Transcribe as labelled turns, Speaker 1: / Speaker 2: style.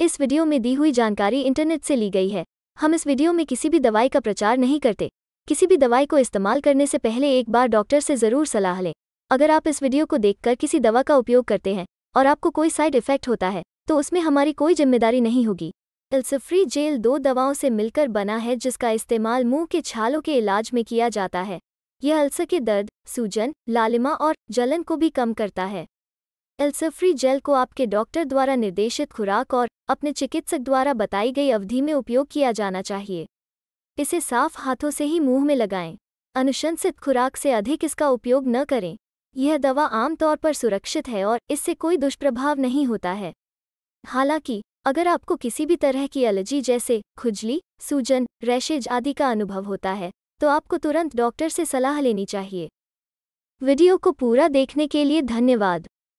Speaker 1: इस वीडियो में दी हुई जानकारी इंटरनेट से ली गई है हम इस वीडियो में किसी भी दवाई का प्रचार नहीं करते किसी भी दवाई को इस्तेमाल करने से पहले एक बार डॉक्टर से ज़रूर सलाह लें अगर आप इस वीडियो को देखकर किसी दवा का उपयोग करते हैं और आपको कोई साइड इफेक्ट होता है तो उसमें हमारी कोई जिम्मेदारी नहीं होगी एल्सफ्री जेल दो दवाओं से मिलकर बना है जिसका इस्तेमाल मुंह के छालों के इलाज में किया जाता है यह अल्सर के दर्द सूजन लालिमा और जलन को भी कम करता है एल्सफ्री जेल को आपके डॉक्टर द्वारा निर्देशित खुराक और अपने चिकित्सक द्वारा बताई गई अवधि में उपयोग किया जाना चाहिए इसे साफ हाथों से ही मुंह में लगाएं अनुशंसित खुराक से अधिक इसका उपयोग न करें यह दवा आमतौर पर सुरक्षित है और इससे कोई दुष्प्रभाव नहीं होता है हालांकि अगर आपको किसी भी तरह की एलर्जी जैसे खुजली सूजन रैशेज आदि का अनुभव होता है तो आपको तुरंत डॉक्टर से सलाह लेनी चाहिए वीडियो को पूरा देखने के लिए धन्यवाद